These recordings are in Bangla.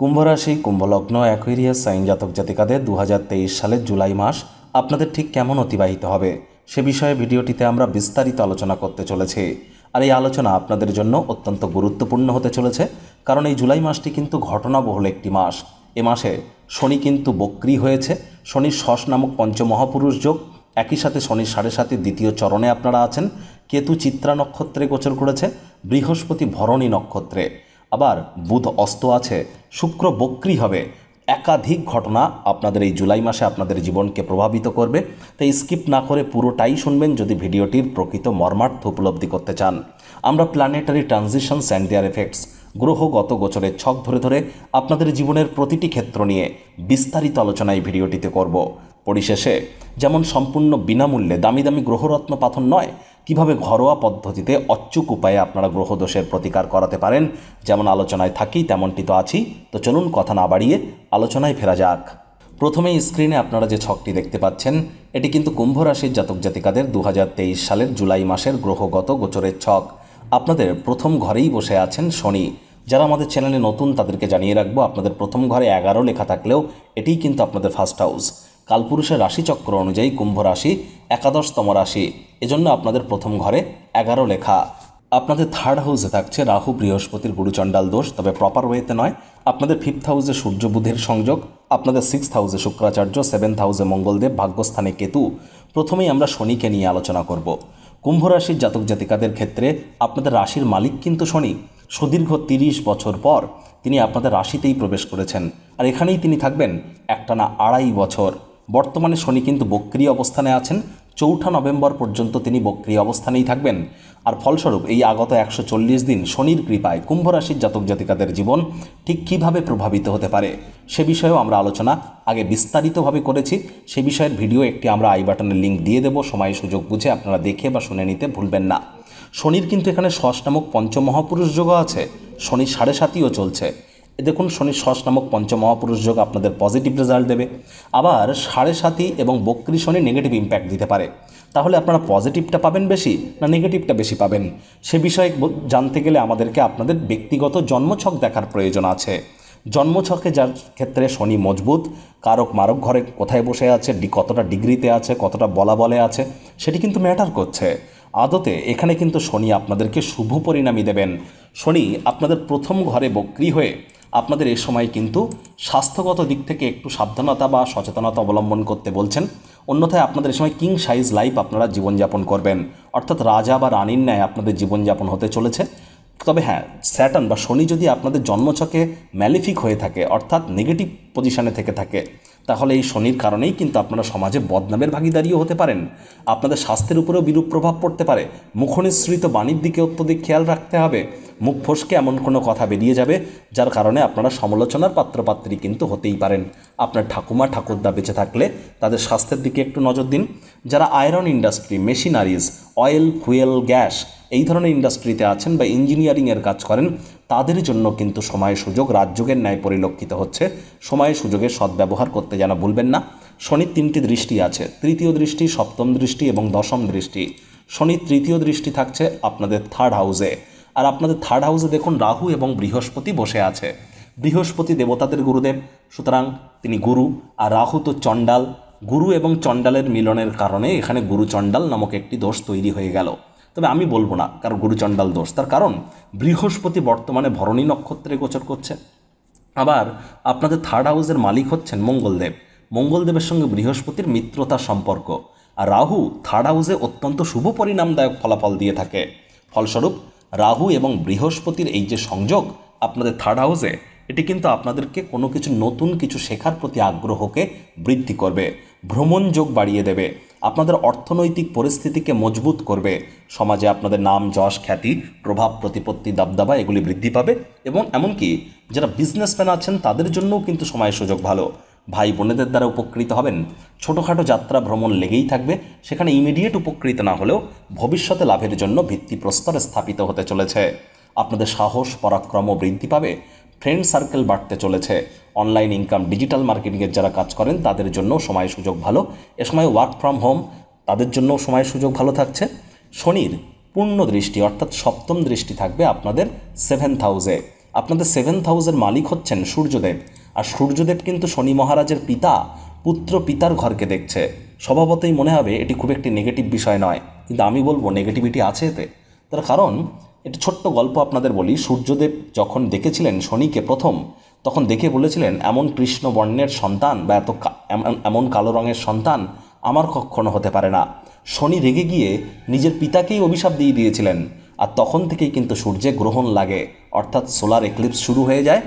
কুম্ভ রাশি কুম্ভলগ্ন অ্যাকুইরিয়াস সাইন জাতক জাতিকাদের দু সালের জুলাই মাস আপনাদের ঠিক কেমন অতিবাহিত হবে সে বিষয়ে ভিডিওটিতে আমরা বিস্তারিত আলোচনা করতে চলেছি আর এই আলোচনা আপনাদের জন্য অত্যন্ত গুরুত্বপূর্ণ হতে চলেছে কারণ এই জুলাই মাসটি কিন্তু ঘটনাবহুল একটি মাস এ মাসে শনি কিন্তু বক্রি হয়েছে শনির শস নামক পঞ্চমহাপুরুষ যোগ একই সাথে শনি সাড়ে সাথে দ্বিতীয় চরণে আপনারা আছেন কেতু চিত্রা নক্ষত্রে গোচর করেছে বৃহস্পতি ভরণী নক্ষত্রে আবার বুধ অস্ত আছে শুক্র বক্রি হবে একাধিক ঘটনা আপনাদের এই জুলাই মাসে আপনাদের জীবনকে প্রভাবিত করবে তাই স্কিপ না করে পুরোটাই শুনবেন যদি ভিডিওটির প্রকৃত মর্মার্থ উপলব্ধি করতে চান আমরা planetary transitions and their effects গ্রহগত গোচরের ছক ধরে ধরে আপনাদের জীবনের প্রতিটি ক্ষেত্র নিয়ে বিস্তারিত আলোচনা এই ভিডিওটিতে করব পরিশেষে যেমন সম্পূর্ণ বিনামূল্যে দামি দামি গ্রহরত্ন পাথর নয় কিভাবে ঘরোয়া পদ্ধতিতে অচ্চুক উপায়ে আপনারা গ্রহদোষের প্রতিকার করাতে পারেন যেমন আলোচনায় থাকি তেমনটি তো আছি তো চলুন কথা না বাড়িয়ে আলোচনায় ফেরা যাক প্রথমে স্ক্রিনে আপনারা যে ছকটি দেখতে পাচ্ছেন এটি কিন্তু কুম্ভ রাশির জাতক জাতিকাদের দু সালের জুলাই মাসের গ্রহগত গোচরের ছক আপনাদের প্রথম ঘরেই বসে আছেন শনি যারা আমাদের চ্যানেলে নতুন তাদেরকে জানিয়ে রাখবো আপনাদের প্রথম ঘরে এগারো লেখা থাকলেও এটিই কিন্তু আপনাদের ফার্স্ট হাউস কালপুরুষের রাশিচক্র অনুযায়ী কুম্ভ রাশি একাদশতম রাশি এজন্য আপনাদের প্রথম ঘরে এগারো লেখা আপনাদের থার্ড হাউসে থাকছে রাহু বৃহস্পতির গুরুচণ্ডাল দোষ তবে প্রপার ওয়েতে নয় আপনাদের ফিফথ হাউসে সূর্য বুধের সংযোগ আপনাদের সিক্সথ হাউসে শুক্রাচার্য সেভেন্থ হাউসে মঙ্গলদেব ভাগ্যস্থানে কেতু প্রথমেই আমরা শনিকে নিয়ে আলোচনা করব কুম্ভ রাশির জাতক জাতিকাদের ক্ষেত্রে আপনাদের রাশির মালিক কিন্তু শনি সুদীর্ঘ তিরিশ বছর পর তিনি আপনাদের রাশিতেই প্রবেশ করেছেন আর এখানেই তিনি থাকবেন একটানা আড়াই বছর বর্তমানে শনি কিন্তু বক্রিয় অবস্থানে আছেন চৌঠা নভেম্বর পর্যন্ত তিনি বক্রিয় অবস্থানেই থাকবেন আর ফলস্বরূপ এই আগত একশো দিন শনির কৃপায় কুম্ভরাশির জাতক জাতিকাদের জীবন ঠিক কীভাবে প্রভাবিত হতে পারে সে বিষয়েও আমরা আলোচনা আগে বিস্তারিতভাবে করেছি সে বিষয়ের ভিডিও একটি আমরা আই বাটনের লিঙ্ক দিয়ে দেবো সময় সুযোগ বুঝে আপনারা দেখে বা শুনে নিতে ভুলবেন না শনির কিন্তু এখানে ষষ্ঠ নামক পঞ্চমহাপুরুষ যোগ আছে শনি সাড়ে সাতিও চলছে দেখুন শনি ষষ নামক পঞ্চমহাপুরুষ যোগ আপনাদের পজিটিভ রেজাল্ট দেবে আবার সাড়ে সাতি এবং বক্রী শনি নেগেটিভ ইম্প্যাক্ট দিতে পারে তাহলে আপনারা পজিটিভটা পাবেন বেশি না নেগেটিভটা বেশি পাবেন সে বিষয়ে জানতে গেলে আমাদেরকে আপনাদের ব্যক্তিগত জন্মছক দেখার প্রয়োজন আছে জন্মছকে যার ক্ষেত্রে শনি মজবুত কারক মারক ঘরে কোথায় বসে আছে কতটা ডিগ্রিতে আছে কতটা বলা বলে আছে সেটি কিন্তু ম্যাটার করছে আদতে এখানে কিন্তু শনি আপনাদেরকে শুভ পরিণামী দেবেন শনি আপনাদের প্রথম ঘরে বক্রি হয়ে আপনাদের এ সময় কিন্তু স্বাস্থ্যগত দিক থেকে একটু সাবধানতা বা সচেতনতা অবলম্বন করতে বলছেন অন্যথায় আপনাদের এ সময় কিং সাইজ লাইফ আপনারা জীবনযাপন করবেন অর্থাৎ রাজা বা রানীর ন্যায় আপনাদের জীবনযাপন হতে চলেছে তবে হ্যাঁ স্যাটার্ন বা শনি যদি আপনাদের জন্মছকে ম্যালিফিক হয়ে থাকে অর্থাৎ নেগেটিভ পজিশানে থেকে থাকে তাহলে এই শনির কারণেই কিন্তু আপনারা সমাজে বদনামের ভাগিদারিও হতে পারেন আপনাদের স্বাস্থ্যের উপরেও বিরূপ প্রভাব পড়তে পারে মুখনিসৃত বাণীর দিকে অত্যধিক খেয়াল রাখতে হবে মুখ ফসকে এমন কোনো কথা বেরিয়ে যাবে যার কারণে আপনারা সমালোচনার পাত্রপাত্রী কিন্তু হতেই পারেন আপনার ঠাকুমা ঠাকুরদা বেঁচে থাকলে তাদের স্বাস্থ্যের দিকে একটু নজর দিন যারা iron industry machineries oil fuel gas এই ধরনের ইন্ডাস্ট্রিতে আছেন বা ইঞ্জিনিয়ারিংয়ের কাজ করেন তাদের জন্য কিন্তু সময় সুযোগ রাজযোগের ন্যায় পরিলক্ষিত হচ্ছে সময় সুযোগের সদ্ব্যবহার করতে যেন ভুলবেন না শনির তিনটি দৃষ্টি আছে তৃতীয় দৃষ্টি সপ্তম দৃষ্টি এবং দশম দৃষ্টি শনি তৃতীয় দৃষ্টি থাকছে আপনাদের থার্ড হাউসে আর আপনাদের থার্ড হাউসে দেখুন রাহু এবং বৃহস্পতি বসে আছে বৃহস্পতি দেবতাদের গুরুদেব সুতরাং তিনি গুরু আর রাহু তো চণ্ডাল গুরু এবং চণ্ডালের মিলনের কারণে এখানে গুরু চণ্ডাল নামক একটি দোষ তৈরি হয়ে গেল তবে আমি বলবো না কারণ গুরুচণ্ডাল দোষ তার কারণ বৃহস্পতি বর্তমানে ভরণী নক্ষত্রে গোচর করছে আবার আপনাদের থার্ড হাউসের মালিক হচ্ছেন মঙ্গলদেব মঙ্গলদেবের সঙ্গে বৃহস্পতির মিত্রতা সম্পর্ক আর রাহু থার্ড হাউসে অত্যন্ত শুভ পরিণামদায়ক ফলাফল দিয়ে থাকে ফলস্বরূপ রাহু এবং বৃহস্পতির এই যে সংযোগ আপনাদের থার্ড হাউসে এটি কিন্তু আপনাদেরকে কোনো কিছু নতুন কিছু শেখার প্রতি আগ্রহকে বৃদ্ধি করবে ভ্রমণযোগ বাড়িয়ে দেবে আপনাদের অর্থনৈতিক পরিস্থিতিকে মজবুত করবে সমাজে আপনাদের নাম যশ খ্যাতি প্রভাব প্রতিপত্তি দাবদাবা এগুলি বৃদ্ধি পাবে এবং এমনকি যারা বিজনেসম্যান আছেন তাদের জন্যও কিন্তু সময় সুযোগ ভালো ভাই বোনেদের দ্বারা উপকৃত হবেন ছোটোখাটো যাত্রা ভ্রমণ লেগেই থাকবে সেখানে ইমিডিয়েট উপকৃত না হলেও ভবিষ্যতে লাভের জন্য ভিত্তিপ্রস্তর স্থাপিত হতে চলেছে আপনাদের সাহস পরাক্রম বৃদ্ধি পাবে ফ্রেন্ড সার্কেল বাড়তে চলেছে অনলাইন ইনকাম ডিজিটাল মার্কেটিংয়ের যারা কাজ করেন তাদের জন্য সময় সুযোগ ভালো এ সময় ওয়ার্ক ফ্রম হোম তাদের জন্য সময় সুযোগ ভালো থাকছে শনির পূর্ণ দৃষ্টি অর্থাৎ সপ্তম দৃষ্টি থাকবে আপনাদের সেভেন্থ হাউসে আপনাদের সেভেন্থ হাউসের মালিক হচ্ছেন সূর্যদেব আর সূর্যদেব কিন্তু শনি মহারাজের পিতা পুত্র পিতার ঘরকে দেখছে স্বভাবতই মনে হবে এটি খুব একটি নেগেটিভ বিষয় নয় কিন্তু আমি বলবো নেগেটিভিটি আছে এতে তার কারণ একটা ছোট্ট গল্প আপনাদের বলি সূর্যদেব যখন দেখেছিলেন শনিকে প্রথম তখন দেখে বলেছিলেন এমন কৃষ্ণ বর্ণের সন্তান বা এত এমন কালো রঙের সন্তান আমার কক্ষণ হতে পারে না শনি রেগে গিয়ে নিজের পিতাকেই অভিশাপ দিয়ে দিয়েছিলেন আর তখন থেকেই কিন্তু সূর্যে গ্রহণ লাগে অর্থাৎ সোলার এক্লিপস শুরু হয়ে যায়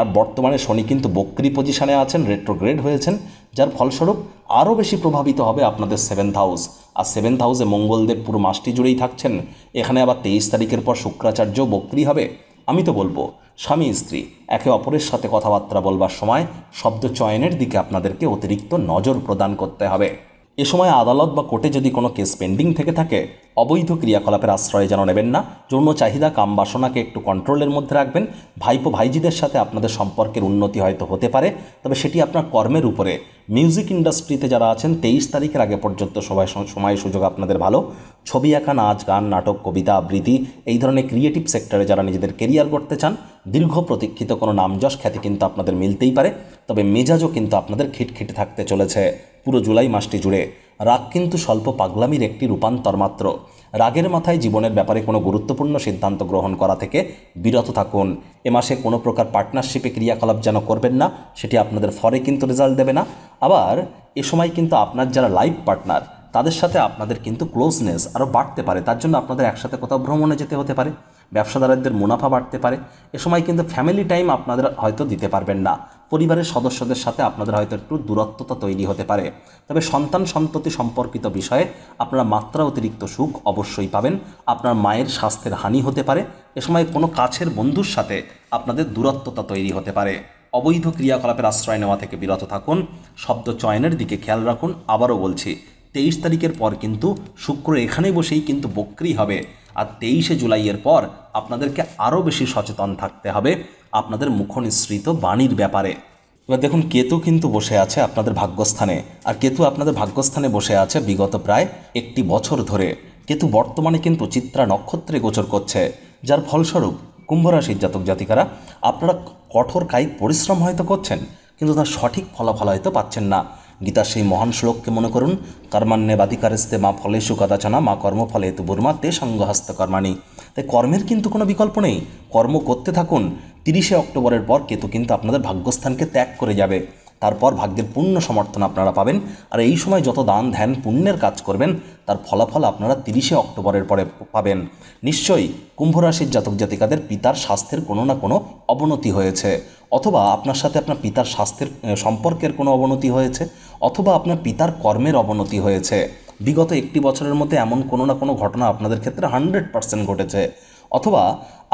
আর বর্তমানে শনি কিন্তু বক্রি পজিশানে আছেন রেট্রোগ্রেড হয়েছেন যার ফলস্বরূপ আরও বেশি প্রভাবিত হবে আপনাদের সেভেন্থ হাউস আর সেভেন্থ হাউসে মঙ্গলদেব পুরো মাসটি জুড়েই থাকছেন এখানে আবার তেইশ তারিখের পর শুক্রাচার্য বক্রি হবে আমি তো বলবো স্বামী স্ত্রী একে অপরের সাথে কথাবার্তা বলবার সময় শব্দ চয়নের দিকে আপনাদেরকে অতিরিক্ত নজর প্রদান করতে হবে এ সময় আদালত বা কোর্টে যদি কোনো কেস পেন্ডিং থেকে থাকে অবৈধ ক্রিয়াকলাপের আশ্রয় যেন নেবেন না যৌন চাহিদা কাম বাসনাকে একটু কন্ট্রোলের মধ্যে রাখবেন ভাইপো ভাইজিদের সাথে আপনাদের সম্পর্কের উন্নতি হয়তো হতে পারে তবে সেটি আপনার কর্মের উপরে মিউজিক ইন্ডাস্ট্রিতে যারা আছেন তেইশ তারিখের আগে পর্যন্ত সবাই সময় সুযোগ আপনাদের ভালো ছবি আঁকা নাচ গান নাটক কবিতা আবৃত্তি এই ধরনের ক্রিয়েটিভ সেক্টরে যারা নিজেদের কেরিয়ার গড়তে চান দীর্ঘ প্রতীক্ষিত কোনো নামযশ খ্যাতি কিন্তু আপনাদের মিলতেই পারে তবে মেজাজও কিন্তু আপনাদের খিটখিটে থাকতে চলেছে পুরো জুলাই মাসটি জুড়ে রাগ কিন্তু স্বল্প পাগলামির একটি রূপান্তর মাত্র রাগের মাথায় জীবনের ব্যাপারে কোনো গুরুত্বপূর্ণ সিদ্ধান্ত গ্রহণ করা থেকে বিরত থাকুন এ মাসে কোনো প্রকার পার্টনারশিপে ক্রিয়াকলাপ যেন করবেন না সেটি আপনাদের ফরে কিন্তু রেজাল্ট দেবে না আবার এ সময় কিন্তু আপনার যারা লাইভ পার্টনার তাদের সাথে আপনাদের কিন্তু ক্লোজনেস আরও বাড়তে পারে তার জন্য আপনাদের একসাথে কোথাও ভ্রমণে যেতে হতে পারে ব্যবসাদারদের মুনাফা বাড়তে পারে এ সময় কিন্তু ফ্যামিলি টাইম আপনাদের হয়তো দিতে পারবেন না পরিবারের সদস্যদের সাথে আপনাদের হয়তো একটু দূরত্বতা তৈরি হতে পারে তবে সন্তান সন্ততি সম্পর্কিত বিষয়ে আপনারা মাত্রা অতিরিক্ত সুখ অবশ্যই পাবেন আপনার মায়ের স্বাস্থ্যের হানি হতে পারে এ সময় কোনো কাছের বন্ধুর সাথে আপনাদের দূরত্বতা তৈরি হতে পারে অবৈধ ক্রিয়াকলাপের আশ্রয় নেওয়া থেকে বিরত থাকুন শব্দ চয়নের দিকে খেয়াল রাখুন আবারও বলছি তেইশ তারিখের পর কিন্তু শুক্র এখানে বসেই কিন্তু বক্রি হবে আর তেইশে জুলাইয়ের পর আপনাদেরকে আরও বেশি সচেতন থাকতে হবে আপনাদের মুখনিসৃত বাণীর ব্যাপারে এবার দেখুন কেতু কিন্তু বসে আছে আপনাদের ভাগ্যস্থানে আর কেতু আপনাদের ভাগ্যস্থানে বসে আছে বিগত প্রায় একটি বছর ধরে কেতু বর্তমানে কিন্তু চিত্রা নক্ষত্রে গোচর করছে যার ফলস্বরূপ কুম্ভরাশির জাতক জাতিকারা আপনারা কঠোর কায়িক পরিশ্রম হয়তো করছেন কিন্তু তার সঠিক ফলাফল হয়তো পাচ্ছেন না গীতা সেই মহান শ্লোককে মনে করুন কর্মান্যে বাধিকারেস্তে মা ফলে কাদাচনা মা ফলে তু বুর্মা তে সঙ্গহস্ত কর্মাণি তাই কর্মের কিন্তু কোনো বিকল্প নেই কর্ম করতে থাকুন তিরিশে অক্টোবরের পর কেতু কিন্তু আপনাদের ভাগ্যস্থানকে ত্যাগ করে যাবে তারপর ভাগ্যের পূর্ণ সমর্থন আপনারা পাবেন আর এই সময় যত দান ধ্যান পুণ্যের কাজ করবেন তার ফলাফল আপনারা তিরিশে অক্টোবরের পরে পাবেন নিশ্চয়ই কুম্ভরাশির জাতক জাতিকাদের পিতার স্বাস্থ্যের কোনো না কোনো অবনতি হয়েছে অথবা আপনার সাথে আপনার পিতার স্বাস্থ্যের সম্পর্কের কোনো অবনতি হয়েছে অথবা আপনার পিতার কর্মের অবনতি হয়েছে বিগত একটি বছরের মধ্যে এমন কোনো না কোনো ঘটনা আপনাদের ক্ষেত্রে হান্ড্রেড পার্সেন্ট ঘটেছে অথবা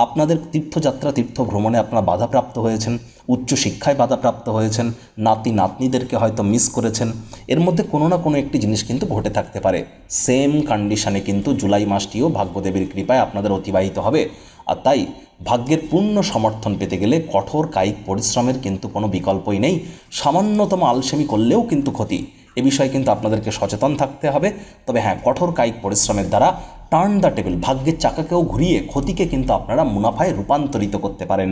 আপনাদের তীর্থযাত্রা তীর্থ ভ্রমণে আপনারা বাধাপ্রাপ্ত হয়েছেন উচ্চশিক্ষায় বাধাপ্রাপ্ত হয়েছেন নাতি নাতনিদেরকে হয়তো মিস করেছেন এর মধ্যে কোনো না কোনো একটি জিনিস কিন্তু ঘটে থাকতে পারে সেম কন্ডিশনে কিন্তু জুলাই মাসটিও ভাগ্যদেবীর কৃপায় আপনাদের অতিবাহিত হবে আর তাই ভাগ্যের পূর্ণ সমর্থন পেতে গেলে কঠোর কায়িক পরিশ্রমের কিন্তু কোনো বিকল্পই নেই সামান্যতম আলসেমি করলেও কিন্তু ক্ষতি এ বিষয়ে কিন্তু আপনাদেরকে সচেতন থাকতে হবে তবে হ্যাঁ কঠোর কায়িক পরিশ্রমের দ্বারা টার্ন দ্য টেবিল ভাগ্যের চাকাকেও ঘুরিয়ে ক্ষতিকে কিন্তু আপনারা মুনাফায় রূপান্তরিত করতে পারেন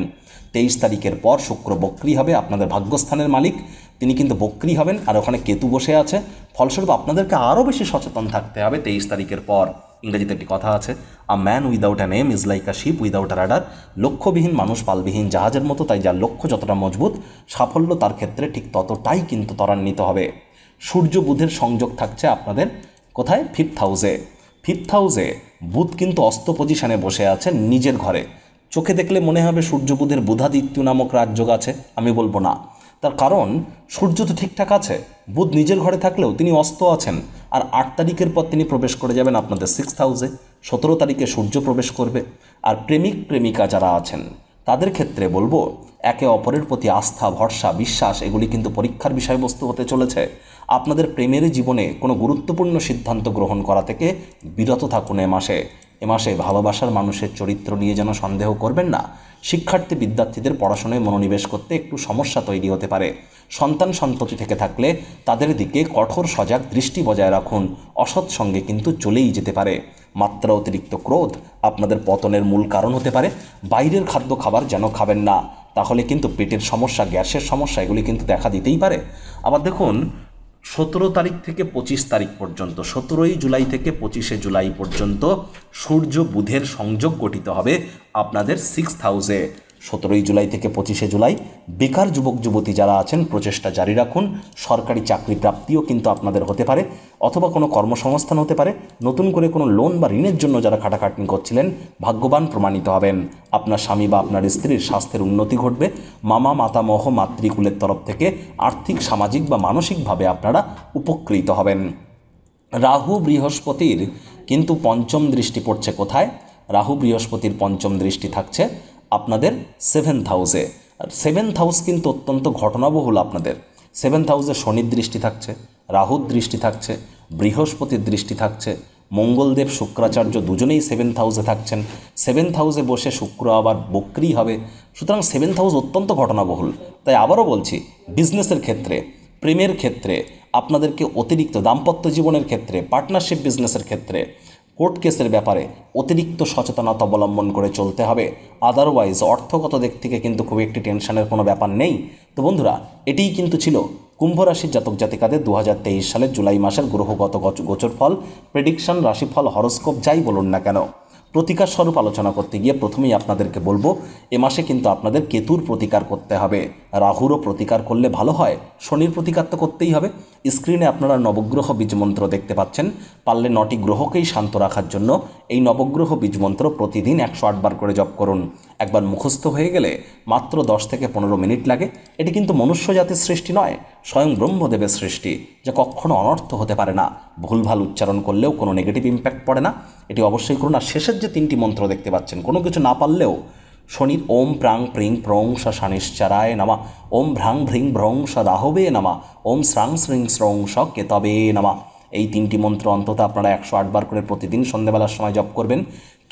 তেইশ তারিখের পর শুক্র বক্রি হবে আপনাদের ভাগ্যস্থানের মালিক তিনি কিন্তু বক্রি হবেন আর ওখানে কেতু বসে আছে ফলস্বরূপ আপনাদেরকে আরও বেশি সচেতন থাকতে হবে তেইশ তারিখের পর ইংরেজিতে একটি কথা আছে a man without an aim is like a ship without a rudder লক্ষ্যবিহীন মানুষ পালবিহীন জাহাজের মতো তাই যার লক্ষ্য যতটা মজবুত সাফল্য তার ক্ষেত্রে ঠিক ততটাই কিন্তু ত্বরান্বিত হবে সূর্য বুধের সংযোগ থাকছে আপনাদের কোথায় ফিফথ হাউসে ফিফথ হাউসে বুধ কিন্তু অস্ত পজিশনে বসে আছে নিজের ঘরে চোখে দেখলে মনে হবে সূর্য বুধের বুধাদিত্য নামক রাজযোগ আছে আমি বলবো না তার কারণ সূর্য তো ঠিকঠাক আছে বুধ নিজের ঘরে থাকলেও তিনি অস্ত আছেন আর আট তারিখের পর তিনি প্রবেশ করে যাবেন আপনাদের সিক্স হাউসে সতেরো তারিখে সূর্য প্রবেশ করবে আর প্রেমিক প্রেমিকা যারা আছেন তাদের ক্ষেত্রে বলবো একে অপরের প্রতি আস্থা ভরসা বিশ্বাস এগুলি কিন্তু পরীক্ষার বিষয়বস্তু হতে চলেছে আপনাদের প্রেমের জীবনে কোনো গুরুত্বপূর্ণ সিদ্ধান্ত গ্রহণ করা থেকে বিরত থাকুন এ মাসে এ মাসে ভালোবাসার মানুষের চরিত্র নিয়ে যেন সন্দেহ করবেন না শিক্ষার্থী বিদ্যার্থীদের পড়াশোনায় মনোনিবেশ করতে একটু সমস্যা তৈরি হতে পারে সন্তান সন্ততি থেকে থাকলে তাদের দিকে কঠোর সজাগ দৃষ্টি বজায় রাখুন অসৎ সঙ্গে কিন্তু চলেই যেতে পারে মাত্রা অতিরিক্ত ক্রোধ আপনাদের পতনের মূল কারণ হতে পারে বাইরের খাদ্য খাবার যেন খাবেন না তাহলে কিন্তু পেটের সমস্যা গ্যাসের সমস্যা এগুলি কিন্তু দেখা দিতেই পারে আবার দেখুন সতেরো তারিখ থেকে পঁচিশ তারিখ পর্যন্ত সতেরোই জুলাই থেকে পঁচিশে জুলাই পর্যন্ত সূর্য বুধের সংযোগ গঠিত হবে আপনাদের সিক্স হাউসে সতেরোই জুলাই থেকে পঁচিশে জুলাই বেকার যুবক যুবতী যারা আছেন প্রচেষ্টা জারি রাখুন সরকারি চাকরি প্রাপ্তিও কিন্তু আপনাদের হতে পারে অথবা কোনো কর্মসংস্থান হতে পারে নতুন করে কোনো লোন বা ঋণের জন্য যারা খাটাখাটনি করছিলেন ভাগ্যবান প্রমাণিত হবেন আপনার স্বামী বা আপনার স্ত্রীর স্বাস্থ্যের উন্নতি ঘটবে মামা মাতামহ মাতৃকুলের তরফ থেকে আর্থিক সামাজিক বা মানসিকভাবে আপনারা উপকৃত হবেন রাহু বৃহস্পতির কিন্তু পঞ্চম দৃষ্টি পড়ছে কোথায় রাহু বৃহস্পতির পঞ্চম দৃষ্টি থাকছে আপনাদের সেভেন্থ হাউসে আর সেভেন্থ হাউস কিন্তু অত্যন্ত ঘটনাবহুল আপনাদের সেভেন্থ হাউসে শনির দৃষ্টি থাকছে রাহুর দৃষ্টি থাকছে বৃহস্পতির দৃষ্টি থাকছে মঙ্গলদেব শুক্রাচার্য দুজনেই সেভেন্থ হাউসে থাকছেন সেভেন্থ হাউসে বসে শুক্র আবার বক্রি হবে সুতরাং সেভেন্থ হাউস অত্যন্ত ঘটনাবহুল তাই আবারও বলছি বিজনেসের ক্ষেত্রে প্রেমের ক্ষেত্রে আপনাদেরকে অতিরিক্ত দাম্পত্য জীবনের ক্ষেত্রে পার্টনারশিপ বিজনেসের ক্ষেত্রে কোর্ট কেসের ব্যাপারে অতিরিক্ত সচেতনতা অবলম্বন করে চলতে হবে আদারওয়াইজ অর্থগত দিক থেকে কিন্তু খুব একটি টেনশনের কোনো ব্যাপার নেই তো বন্ধুরা এটিই কিন্তু ছিল কুম্ভ রাশির জাতক জাতিকাদের দু সালের জুলাই মাসের গ্রহগত গোচর ফল প্রেডিকশন রাশিফল হরস্কোপ যাই বলুন না কেন প্রতিকার স্বরূপ আলোচনা করতে গিয়ে প্রথমেই আপনাদেরকে বলবো এ মাসে কিন্তু আপনাদের কেতুর প্রতিকার করতে হবে রাহুরও প্রতিকার করলে ভালো হয় শনির প্রতিকার তো করতেই হবে স্ক্রিনে আপনারা নবগ্রহ বীজমন্ত্র দেখতে পাচ্ছেন পারলে নটি গ্রহকেই শান্ত রাখার জন্য এই নবগ্রহ বীজমন্ত্র প্রতিদিন একশো আটবার করে জপ করুন একবার মুখস্থ হয়ে গেলে মাত্র দশ থেকে পনেরো মিনিট লাগে এটি কিন্তু মনুষ্য জাতির সৃষ্টি নয় স্বয়ং ব্রহ্মদেবের সৃষ্টি যা কখনো অনর্থ হতে পারে না ভুলভাল উচ্চারণ করলেও কোনো নেগেটিভ ইম্প্যাক্ট পড়ে না এটি অবশ্যই করুন আর শেষের যে তিনটি মন্ত্র দেখতে পাচ্ছেন কোনো কিছু না পারলেও শনির ওম প্রাং প্রিং প্রং সা শানিশ্চারায় নামা ওম ভ্রাং ভ্রিং ভ্রং স রাহবে নামা ওম স্রাং শ্রিং স্রং স কেতবে নামা এই তিনটি মন্ত্র অন্তত আপনারা একশো আটবার করে প্রতিদিন সন্ধ্যাবেলার সময় জপ করবেন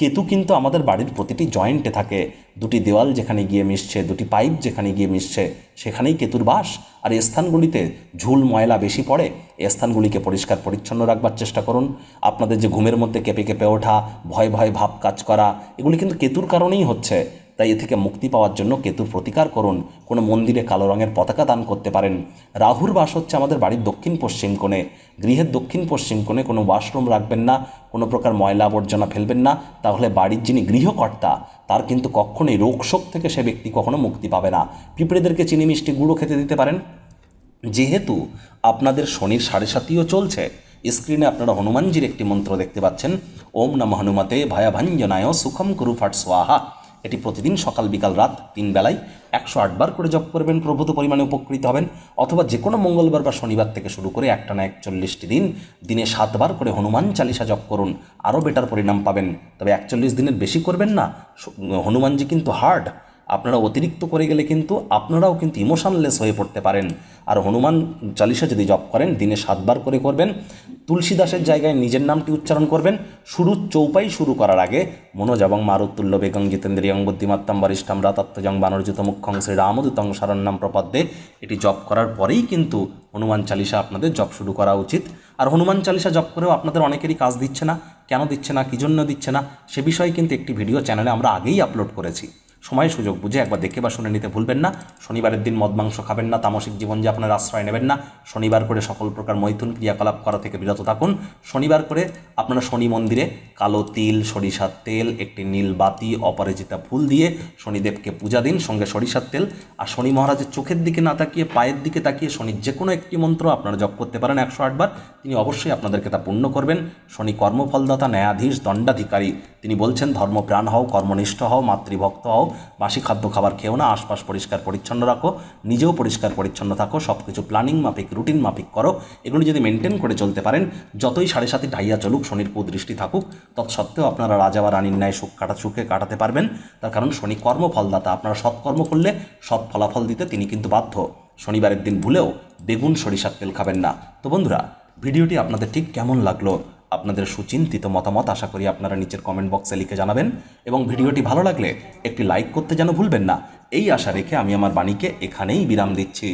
কেতু কিন্তু আমাদের বাড়ির প্রতিটি জয়েন্টে থাকে দুটি দেওয়াল যেখানে গিয়ে মিশছে দুটি পাইপ যেখানে গিয়ে মিশছে সেখানেই কেতুর বাস আর এই স্থানগুলিতে ঝুল ময়লা বেশি পড়ে এই স্থানগুলিকে পরিষ্কার পরিচ্ছন্ন রাখবার চেষ্টা করুন আপনাদের যে ঘুমের মধ্যে কেঁপে কেঁপে ওঠা ভয় ভয় ভাব কাজ করা এগুলি কিন্তু কেতুর কারণেই হচ্ছে তাই এ থেকে মুক্তি পাওয়ার জন্য কেতুর প্রতিকার করুন কোনো মন্দিরে কালো রঙের পতাকা দান করতে পারেন রাহুর বাস হচ্ছে আমাদের বাড়ির দক্ষিণ পশ্চিম কোণে গৃহের দক্ষিণ পশ্চিম কোণে কোনো ওয়াশরুম রাখবেন না কোনো প্রকার ময়লা আবর্জনা ফেলবেন না তাহলে বাড়ির যিনি গৃহকর্তা তার কিন্তু কখনোই রোগশোক থেকে সে ব্যক্তি কখনো মুক্তি পাবে না পিঁপড়েদেরকে চিনি মিষ্টি গুঁড়ো খেতে দিতে পারেন যেহেতু আপনাদের শনির সাড়ে সাতিও চলছে স্ক্রিনে আপনারা হনুমানজির একটি মন্ত্র দেখতে পাচ্ছেন ওম নম হনুমতে ভয়াভাঞ্জনায় সুখম কুরু ফাট সোয়াহা এটি প্রতিদিন সকাল বিকাল রাত তিন বেলায় একশো আটবার করে জপ করবেন প্রভূত পরিমাণে উপকৃত হবেন অথবা যে কোনো মঙ্গলবার বা শনিবার থেকে শুরু করে একটানা একচল্লিশটি দিন দিনে সাতবার করে হনুমান চালিসা জপ করুন আরও বেটার পরিণাম পাবেন তবে একচল্লিশ দিনের বেশি করবেন না হনুমানজি কিন্তু হার্ড আপনারা অতিরিক্ত করে গেলে কিন্তু আপনারাও কিন্তু ইমোশনলেস হয়ে পড়তে পারেন আর হনুমান চালিশা যদি জপ করেন দিনে সাতবার করে করবেন তুলসী দাসের জায়গায় নিজের নামটি উচ্চারণ করবেন শুরু চৌপাই শুরু করার আগে মনোজ এবং মারুতুল্য বেগং জিতেন্দ্রিয়ং বুদ্ধিমাত্তাম বারিষ্ঠাম রাতাত্মজং বানর্জিত মুখ্যং শ্রীরামদূতং শরণ্যাম দে এটি জপ করার পরেই কিন্তু হনুমান চালিসা আপনাদের জপ শুরু করা উচিত আর হনুমান চালিসা জপ করেও আপনাদের অনেকেরই কাজ দিচ্ছে না কেন দিচ্ছে না কী জন্য দিচ্ছে না সে বিষয়ে কিন্তু একটি ভিডিও চ্যানেলে আমরা আগেই আপলোড করেছি সময় সুযোগ বুঝে একবার দেখে বা শুনে নিতে ভুলবেন না শনিবারের দিন মদ মাংস খাবেন না তামসিক জীবনযাপনের আশ্রয় নেবেন না শনিবার করে সকল প্রকার মৈথুন ক্রিয়াকলাপ করা থেকে বিরত থাকুন শনিবার করে আপনারা শনি মন্দিরে কালো তিল সরিষার তেল একটি নীল বাতি অপরাজিতা ফুল দিয়ে শনিদেবকে পূজা দিন সঙ্গে সরিষার তেল আর শনি মহারাজের চোখের দিকে না তাকিয়ে পায়ের দিকে তাকিয়ে শনির যে কোনো একটি মন্ত্র আপনারা জপ করতে পারেন একশো আটবার তিনি অবশ্যই আপনাদেরকে তা পূর্ণ করবেন শনি কর্মফলদাতা ন্যায়াধীশ দণ্ডাধিকারী তিনি বলছেন ধর্মপ্রাণ হও কর্মনিষ্ঠ হও মাতৃভক্ত হও বাসি খাদ্য খাবার খেও না আশপাশ পরিষ্কার পরিচ্ছন্ন রাখো নিজেও পরিষ্কার পরিচ্ছন্ন থাকো সব কিছু প্ল্যানিং মাফিক রুটিন মাফিক করো এগুলো যদি মেনটেন করে চলতে পারেন যতই সাড়ে সাথে ঢাইয়া চলুক শনির কুদৃষ্টি থাকুক তৎসত্ত্বেও আপনারা রাজা বা রানীর ন্যায় সুখ কাটা সুখে কাটাতে পারবেন তার কারণ শনি কর্মফলদাতা আপনারা সৎকর্ম করলে সৎ ফলাফল দিতে তিনি কিন্তু বাধ্য শনিবারের দিন ভুলেও বেগুন সরিষার তেল খাবেন না তো বন্ধুরা ভিডিওটি আপনাদের ঠিক কেমন লাগলো আপনাদের সুচিন্তিত মতামত আশা করি আপনারা নিচের কমেন্ট বক্সে লিখে জানাবেন এবং ভিডিওটি ভালো লাগলে একটি লাইক করতে যেন ভুলবেন না এই আশা রেখে আমি আমার বাণীকে এখানেই বিরাম দিচ্ছি